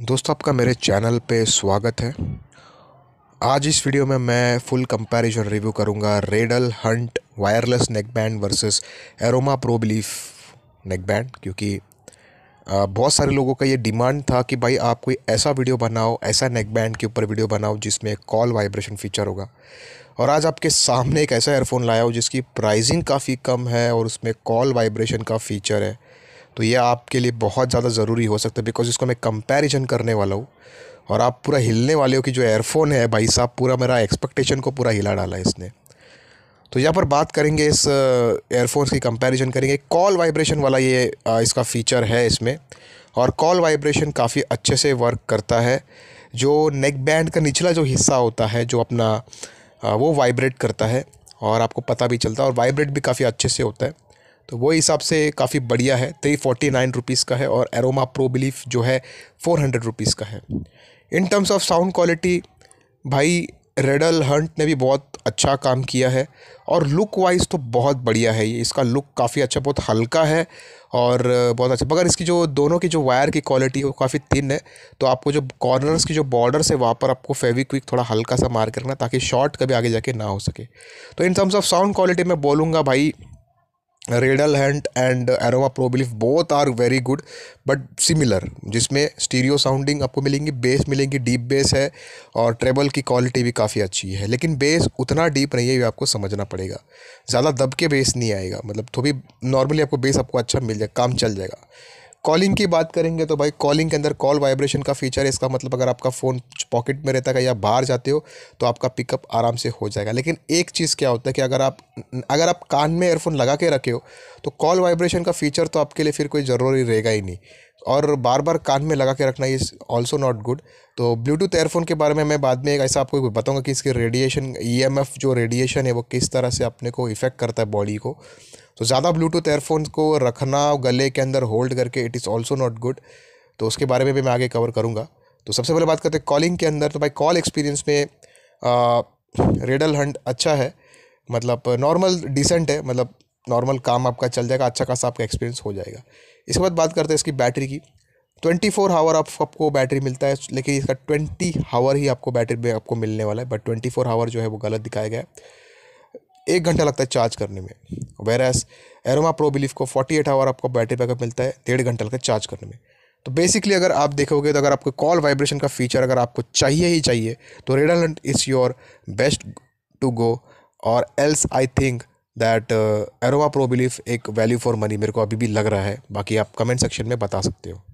दोस्तों आपका मेरे चैनल पे स्वागत है आज इस वीडियो में मैं फुल कंपैरिजन रिव्यू करूंगा रेडल हंट wireless neck band versus Aroma Pro Belief neck band क्योंकि बहुत सारे लोगों का ये डिमांड था कि भाई आप कोई ऐसा वीडियो बनाओ ऐसा नेक बैंड के ऊपर वीडियो बनाओ जिसमें कॉल वाइब्रेशन फीचर होगा और आज आपके सामने एक ऐसा एयरफोन लाया हो जिसकी प्राइजिंग काफ़ी कम है और उसमें कॉल वाइब्रेशन का फीचर है तो ये आपके लिए बहुत ज़्यादा ज़रूरी हो सकता है बिकॉज इसको मैं कंपैरिजन करने वाला हूँ और आप पूरा हिलने वाले हो कि जो एयरफोन है भाई साहब पूरा मेरा एक्सपेक्टेशन को पूरा हिला डाला है इसने तो यहाँ पर बात करेंगे इस एयरफोन्स की कंपैरिजन करेंगे कॉल वाइब्रेशन वाला ये इसका फ़ीचर है इसमें और कॉल वाइब्रेशन काफ़ी अच्छे से वर्क करता है जो नेक बैंड का निचला जो हिस्सा होता है जो अपना वो वाइब्रेट करता है और आपको पता भी चलता है और वाइब्रेट भी काफ़ी अच्छे से होता है तो वो हिसाब से काफ़ी बढ़िया है थ्री फोर्टी नाइन रुपीज़ का है और एरोमा प्रो बिलीफ जो है फोर हंड्रेड रुपीज़ का है in terms of sound quality भाई रेडल हंट ने भी बहुत अच्छा काम किया है और लुक वाइज तो बहुत बढ़िया है ये इसका लुक काफ़ी अच्छा बहुत हल्का है और बहुत अच्छा मगर इसकी जो दोनों की जो वायर की क्वालिटी है वो काफ़ी थिन है तो आपको जो कॉर्नर्स की जो बॉर्डर से वहाँ पर आपको फेविक्विक थोड़ा हल्का सा मार के रखना ताकि शॉर्ट कभी आगे जाके ना हो सके तो in terms of sound quality मैं बोलूँगा भाई रेडल हैंड and Aroma Probelief both are very good but similar जिसमें स्टीरियो साउंडिंग आपको मिलेंगी बेस मिलेंगी डीप बेस है और ट्रेबल की क्वालिटी भी काफ़ी अच्छी है लेकिन बेस उतना डीप नहीं है ये आपको समझना पड़ेगा ज़्यादा दब के बेस नहीं आएगा मतलब थोड़ी नॉर्मली आपको बेस आपको अच्छा मिल जाएगा काम चल जाएगा कॉलिंग की बात करेंगे तो भाई कॉलिंग के अंदर कॉल वाइब्रेशन का फीचर है इसका मतलब अगर आपका फ़ोन पॉकेट में रहता है या बाहर जाते हो तो आपका पिकअप आराम से हो जाएगा लेकिन एक चीज़ क्या होता है कि अगर आप अगर आप कान में एयरफोन लगा के रखे हो तो कॉल वाइब्रेशन का फ़ीचर तो आपके लिए फिर कोई ज़रूरी रहेगा ही नहीं और बार बार कान में लगा के रखना इज़ ऑल्सो नॉट गुड तो ब्लूटूथ एयरफोन के बारे में मैं बाद में एक ऐसा आपको बताऊंगा कि इसके रेडिएशन ई e जो रेडिएशन है वो किस तरह से अपने को इफ़ेक्ट करता है बॉडी को तो ज़्यादा ब्लूटूथ एयरफोन्स को रखना गले के अंदर होल्ड करके it is also not good तो उसके बारे में भी मैं आगे कवर करूँगा तो सबसे पहले बात करते हैं कॉलिंग के अंदर तो भाई कॉल एक्सपीरियंस में रेडल हंड अच्छा है मतलब नॉर्मल डिसेंट है मतलब नॉर्मल काम आपका चल जाएगा अच्छा खासा आपका एक्सपीरियंस हो जाएगा इसके बाद बात करते हैं इसकी बैटरी की ट्वेंटी फोर आवर आप आपको बैटरी मिलता है लेकिन इसका ट्वेंटी हावर ही आपको बैटरी में आपको मिलने वाला है बट ट्वेंटी फोर आवर जो है वो गलत दिखाया गया है एक घंटा लगता है चार्ज करने में एस एरोमा प्रो बिलीफ को फोर्टी एट आवर आपको बैटरी बैकअप मिलता है डेढ़ घंटा लगता है चार्ज करने में तो बेसिकली अगर आप देखोगे तो अगर आपको कॉल वाइब्रेशन का फीचर अगर आपको चाहिए ही चाहिए तो रेडालंट is your best to go और else I think that Aroma Pro Belief एक वैल्यू फॉर मनी मेरे को अभी भी लग रहा है बाकी आप कमेंट सेक्शन में बता सकते हो